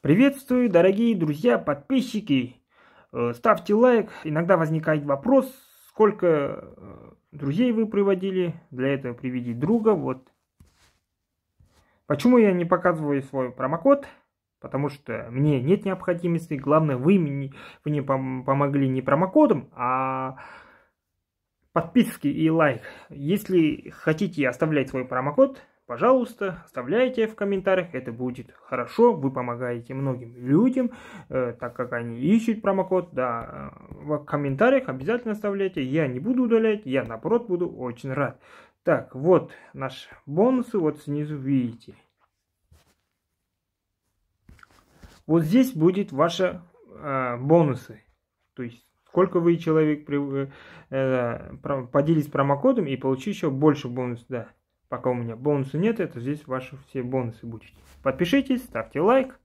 Приветствую, дорогие друзья, подписчики. Э, ставьте лайк. Иногда возникает вопрос, сколько э, друзей вы приводили. Для этого приведи друга. Вот. Почему я не показываю свой промокод? Потому что мне нет необходимости. Главное, вы мне, вы мне помогли не промокодом, а подписки и лайк. Если хотите оставлять свой промокод, Пожалуйста, оставляйте в комментариях, это будет хорошо, вы помогаете многим людям, э, так как они ищут промокод, да, э, в комментариях обязательно оставляйте, я не буду удалять, я наоборот буду очень рад. Так, вот наши бонусы, вот снизу видите. Вот здесь будет ваши э, бонусы, то есть сколько вы человек при, э, э поделись промокодом и получи еще больше бонусов, да. Пока у меня бонусы нет, это здесь ваши все бонусы будете. Подпишитесь, ставьте лайк.